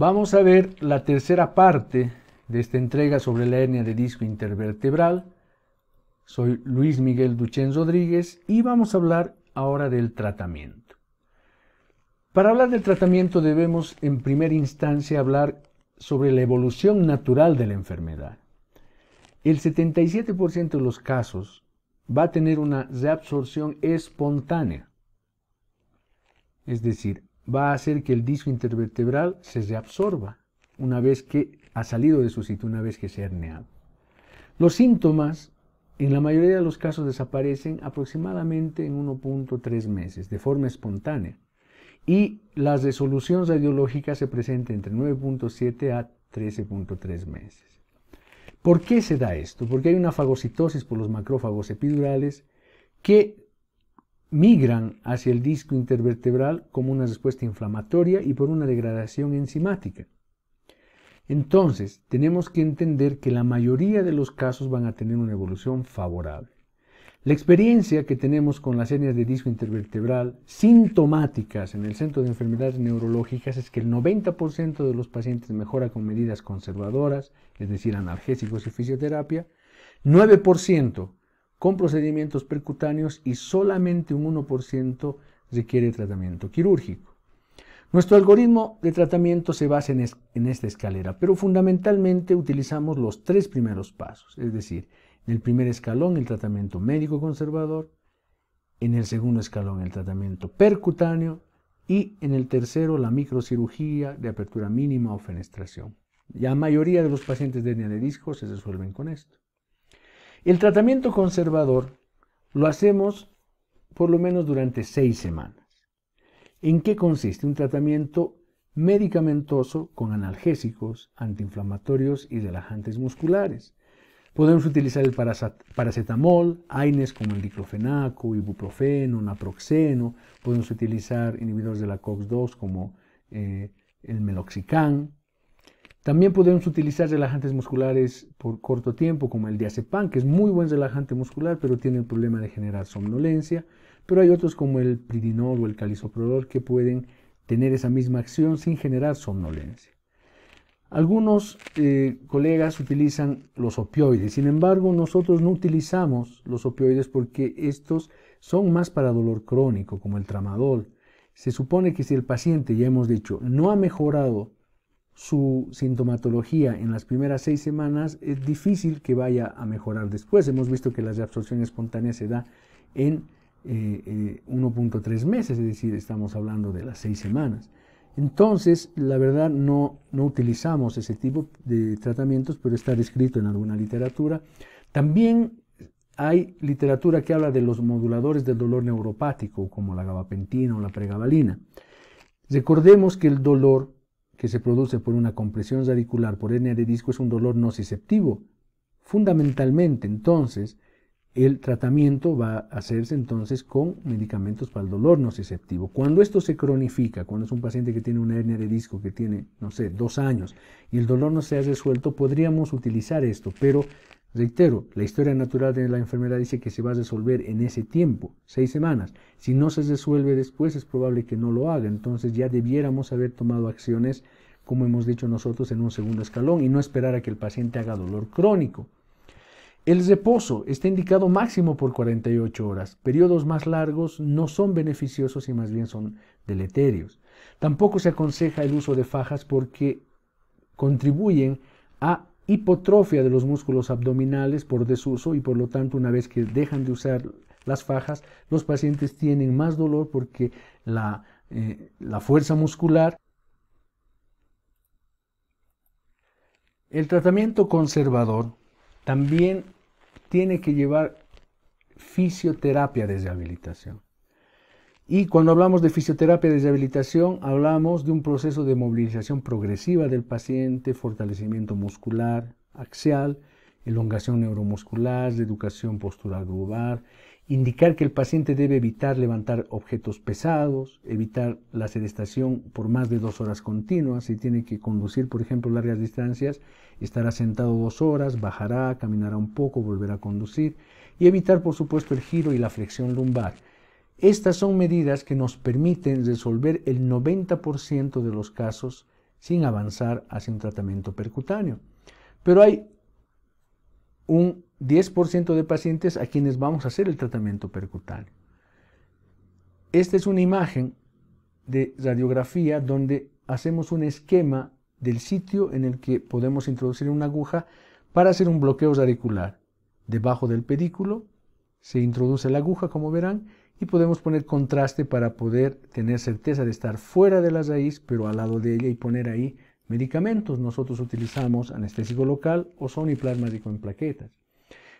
Vamos a ver la tercera parte de esta entrega sobre la hernia de disco intervertebral. Soy Luis Miguel Duchén Rodríguez y vamos a hablar ahora del tratamiento. Para hablar del tratamiento debemos en primera instancia hablar sobre la evolución natural de la enfermedad. El 77% de los casos va a tener una reabsorción espontánea. Es decir, va a hacer que el disco intervertebral se reabsorba una vez que ha salido de su sitio, una vez que se ha Los síntomas en la mayoría de los casos desaparecen aproximadamente en 1.3 meses, de forma espontánea. Y las resoluciones radiológicas se presenta entre 9.7 a 13.3 meses. ¿Por qué se da esto? Porque hay una fagocitosis por los macrófagos epidurales que migran hacia el disco intervertebral como una respuesta inflamatoria y por una degradación enzimática. Entonces, tenemos que entender que la mayoría de los casos van a tener una evolución favorable. La experiencia que tenemos con las hernias de disco intervertebral sintomáticas en el Centro de Enfermedades Neurológicas es que el 90% de los pacientes mejora con medidas conservadoras, es decir, analgésicos y fisioterapia, 9% con procedimientos percutáneos y solamente un 1% requiere tratamiento quirúrgico. Nuestro algoritmo de tratamiento se basa en, esta escalera, pero fundamentalmente utilizamos los tres primeros pasos, es decir, en el primer escalón el tratamiento médico conservador, en el segundo escalón el tratamiento percutáneo y en el tercero la microcirugía de apertura mínima o fenestración. La mayoría de los pacientes de hernia de disco se resuelven con esto. El tratamiento conservador lo hacemos por lo menos durante seis semanas. ¿En qué consiste un tratamiento medicamentoso con analgésicos, antiinflamatorios y relajantes musculares? Podemos utilizar el paracetamol, AINES como el diclofenaco, ibuprofeno, naproxeno. Podemos utilizar inhibidores de la COX-2 como eh, el meloxicam. También podemos utilizar relajantes musculares por corto tiempo, como el diazepam, que es muy buen relajante muscular, pero tiene el problema de generar somnolencia. Pero hay otros como el pridinol o el calisoprolol que pueden tener esa misma acción sin generar somnolencia. Algunos eh, colegas utilizan los opioides, sin embargo nosotros no utilizamos los opioides porque estos son más para dolor crónico, como el tramadol. Se supone que si el paciente, ya hemos dicho, no ha mejorado su sintomatología en las primeras seis semanas, es difícil que vaya a mejorar después. Hemos visto que la reabsorción espontánea se da en 1.3 eh, eh, meses, es decir, estamos hablando de las seis semanas. Entonces, la verdad no, no utilizamos ese tipo de tratamientos, pero está descrito en alguna literatura. También hay literatura que habla de los moduladores del dolor neuropático, como la gabapentina o la pregabalina. Recordemos que el dolor que se produce por una compresión radicular por hernia de disco es un dolor nociceptivo. Fundamentalmente, entonces, el tratamiento va a hacerse entonces con medicamentos para el dolor nociceptivo. Cuando esto se cronifica, cuando es un paciente que tiene una hernia de disco que tiene, no sé, dos años y el dolor no se ha resuelto, podríamos utilizar esto, pero Reitero, la historia natural de la enfermedad dice que se va a resolver en ese tiempo, seis semanas. Si no se resuelve después, es probable que no lo haga. Entonces ya debiéramos haber tomado acciones, como hemos dicho nosotros, en un segundo escalón y no esperar a que el paciente haga dolor crónico. El reposo está indicado máximo por 48 horas. Periodos más largos no son beneficiosos y más bien son deleterios. Tampoco se aconseja el uso de fajas porque contribuyen a hipotrofia de los músculos abdominales por desuso y por lo tanto una vez que dejan de usar las fajas, los pacientes tienen más dolor porque la, eh, fuerza muscular El tratamiento conservador también tiene que llevar fisioterapia desde habilitación. Y cuando hablamos de fisioterapia de rehabilitación, hablamos de un proceso de movilización progresiva del paciente, fortalecimiento muscular, axial, elongación neuromuscular, educación postural global, indicar que el paciente debe evitar levantar objetos pesados, evitar la sedestación por más de dos horas continuas, si tiene que conducir, por ejemplo, largas distancias, estará sentado dos horas, bajará, caminará un poco, volverá a conducir, y evitar, por supuesto, el giro y la flexión lumbar. Estas son medidas que nos permiten resolver el 90% de los casos sin avanzar hacia un tratamiento percutáneo. Pero hay un 10% de pacientes a quienes vamos a hacer el tratamiento percutáneo. Esta es una imagen de radiografía donde hacemos un esquema del sitio en el que podemos introducir una aguja para hacer un bloqueo radicular. Debajo del pedículo se introduce la aguja, como verán, y podemos poner contraste para poder tener certeza de estar fuera de la raíz, pero al lado de ella y poner ahí medicamentos. Nosotros utilizamos anestésico local, o y en plaquetas.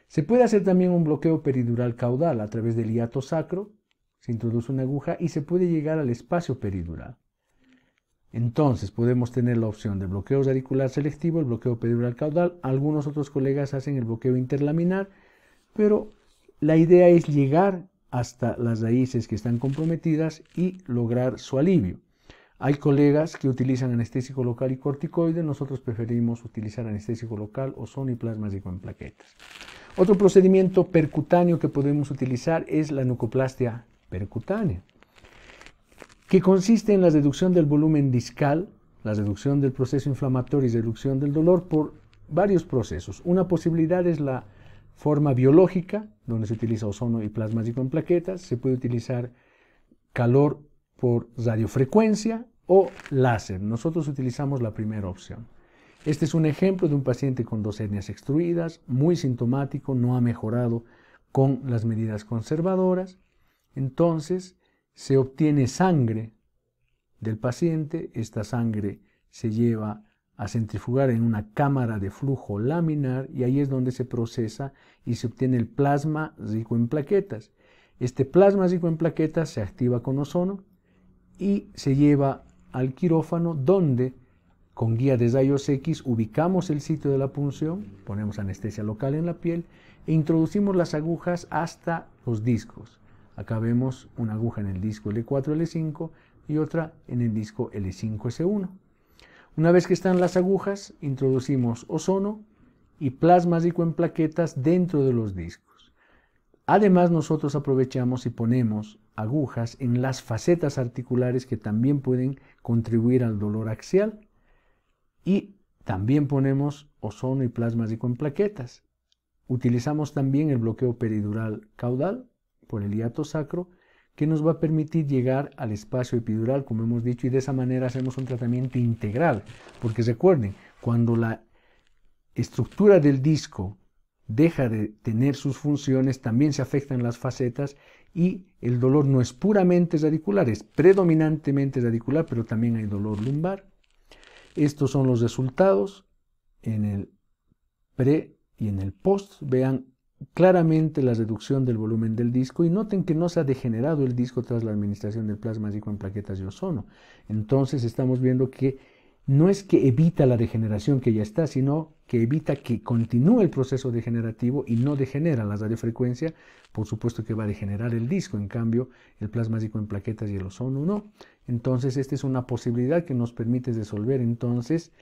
Se puede hacer también un bloqueo peridural caudal a través del hiato sacro, se introduce una aguja y se puede llegar al espacio peridural. Entonces podemos tener la opción de bloqueo radicular selectivo, el bloqueo peridural caudal. Algunos otros colegas hacen el bloqueo interlaminar, pero la idea es llegar hasta las raíces que están comprometidas y lograr su alivio. Hay colegas que utilizan anestésico local y corticoide, nosotros preferimos utilizar anestésico local, o y en plaquetas. Otro procedimiento percutáneo que podemos utilizar es la nucoplastia percutánea, que consiste en la reducción del volumen discal, la reducción del proceso inflamatorio y reducción del dolor por varios procesos. Una posibilidad es la forma biológica, donde se utiliza ozono y plasmático en plaquetas, se puede utilizar calor por radiofrecuencia o láser. Nosotros utilizamos la primera opción. Este es un ejemplo de un paciente con dos etnias extruidas, muy sintomático, no ha mejorado con las medidas conservadoras. Entonces se obtiene sangre del paciente, esta sangre se lleva a centrifugar en una cámara de flujo laminar y ahí es donde se procesa y se obtiene el plasma rico en plaquetas. Este plasma rico en plaquetas se activa con ozono y se lleva al quirófano donde con guía de rayos X ubicamos el sitio de la punción, ponemos anestesia local en la piel e introducimos las agujas hasta los discos. Acá vemos una aguja en el disco L4-L5 y otra en el disco L5-S1. Una vez que están las agujas, introducimos ozono y plasma rico en plaquetas dentro de los discos. Además, nosotros aprovechamos y ponemos agujas en las facetas articulares que también pueden contribuir al dolor axial. Y también ponemos ozono y plasma rico en plaquetas. Utilizamos también el bloqueo peridural caudal por el hiato sacro que nos va a permitir llegar al espacio epidural, como hemos dicho, y de esa manera hacemos un tratamiento integral. Porque recuerden, cuando la estructura del disco deja de tener sus funciones, también se afectan las facetas y el dolor no es puramente radicular, es predominantemente radicular, pero también hay dolor lumbar. Estos son los resultados en el pre y en el post. Vean claramente la reducción del volumen del disco y noten que no se ha degenerado el disco tras la administración del plasma en plaquetas y ozono. Entonces estamos viendo que no es que evita la degeneración que ya está, sino que evita que continúe el proceso degenerativo y no degenera la radiofrecuencia, por supuesto que va a degenerar el disco, en cambio el plasmático en plaquetas y el ozono no. Entonces esta es una posibilidad que nos permite resolver entonces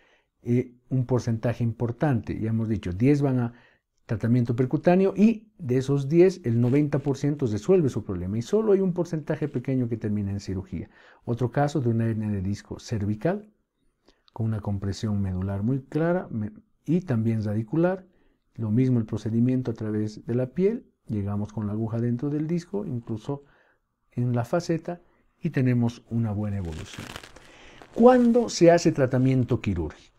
eh, un porcentaje importante, ya hemos dicho, 10 van a tratamiento percutáneo y de esos 10 el 90% resuelve su problema y solo hay un porcentaje pequeño que termina en cirugía. Otro caso de una hernia de disco cervical con una compresión medular muy clara y también radicular. Lo mismo el procedimiento a través de la piel, llegamos con la aguja dentro del disco, incluso en la faceta y tenemos una buena evolución. ¿Cuándo se hace tratamiento quirúrgico?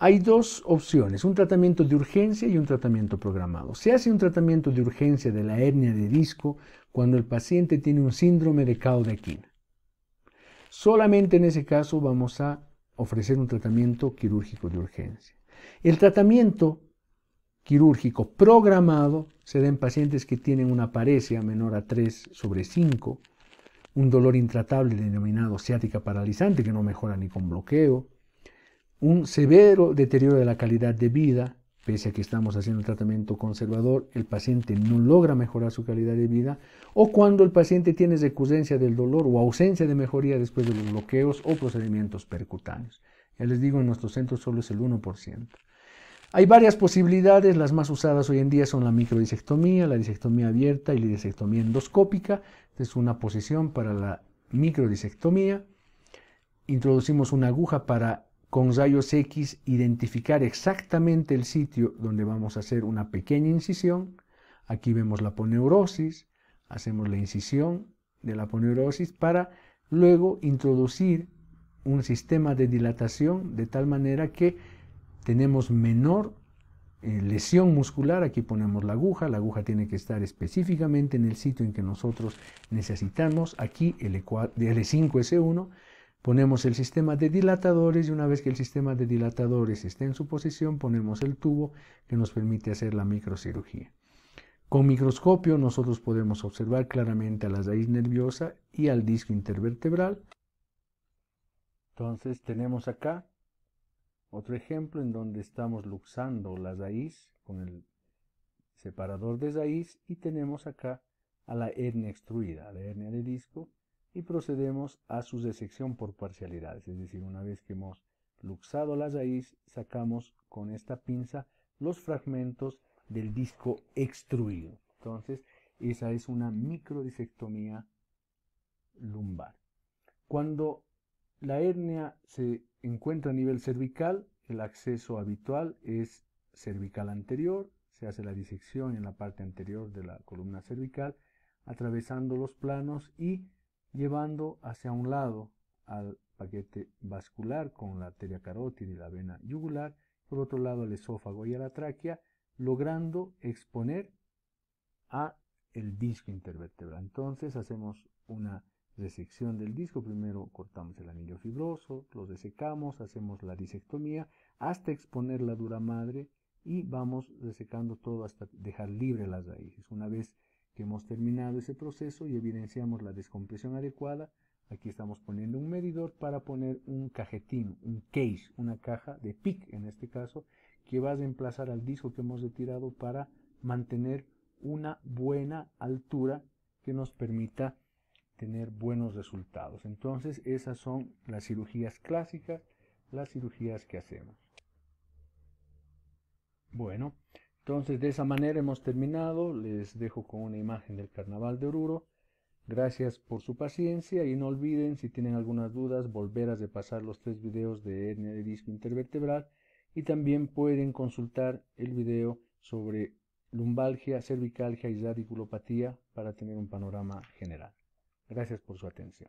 Hay dos opciones, un tratamiento de urgencia y un tratamiento programado. Se hace un tratamiento de urgencia de la hernia de disco cuando el paciente tiene un síndrome de equina. Solamente en ese caso vamos a ofrecer un tratamiento quirúrgico de urgencia. El tratamiento quirúrgico programado se da en pacientes que tienen una parecia menor a 3 sobre 5, un dolor intratable denominado ciática paralizante que no mejora ni con bloqueo, un severo deterioro de la calidad de vida, pese a que estamos haciendo un tratamiento conservador, el paciente no logra mejorar su calidad de vida, o cuando el paciente tiene recurrencia del dolor o ausencia de mejoría después de los bloqueos o procedimientos percutáneos. Ya les digo, en nuestro centro solo es el 1%. Hay varias posibilidades, las más usadas hoy en día son la microdisectomía, la disectomía abierta y la disectomía endoscópica. Esta es una posición para la microdisectomía. Introducimos una aguja para con rayos X identificar exactamente el sitio donde vamos a hacer una pequeña incisión. Aquí vemos la poneurosis, hacemos la incisión de la poneurosis para luego introducir un sistema de dilatación de tal manera que tenemos menor eh, lesión muscular, aquí ponemos la aguja, la aguja tiene que estar específicamente en el sitio en que nosotros necesitamos, aquí el l L5S1, Ponemos el sistema de dilatadores y una vez que el sistema de dilatadores esté en su posición, ponemos el tubo que nos permite hacer la microcirugía. Con microscopio nosotros podemos observar claramente a la raíz nerviosa y al disco intervertebral. Entonces tenemos acá otro ejemplo en donde estamos luxando la raíz con el separador de raíz y tenemos acá a la hernia extruida, a la hernia de disco y procedemos a su disección por parcialidades, es decir, una vez que hemos luxado la raíz, sacamos con esta pinza los fragmentos del disco extruido. Entonces, esa es una microdisectomía lumbar. Cuando la hernia se encuentra a nivel cervical, el acceso habitual es cervical anterior, se hace la disección en la parte anterior de la columna cervical, atravesando los planos y llevando hacia un lado al paquete vascular con la arteria carótida y la vena yugular, por otro lado al esófago y a la tráquea, logrando exponer a el disco intervertebral. Entonces hacemos una resección del disco, primero cortamos el anillo fibroso, lo desecamos, hacemos la disectomía hasta exponer la dura madre y vamos desecando todo hasta dejar libre las raíces. Una vez hemos terminado ese proceso y evidenciamos la descompresión adecuada, aquí estamos poniendo un medidor para poner un cajetín, un case, una caja de PIC en este caso, que va a reemplazar al disco que hemos retirado para mantener una buena altura que nos permita tener buenos resultados. Entonces esas son las cirugías clásicas, las cirugías que hacemos. Bueno, entonces de esa manera hemos terminado, les dejo con una imagen del carnaval de Oruro. Gracias por su paciencia y no olviden si tienen algunas dudas volver a repasar los tres videos de hernia de disco intervertebral y también pueden consultar el video sobre lumbalgia, cervicalgia y radiculopatía para tener un panorama general. Gracias por su atención.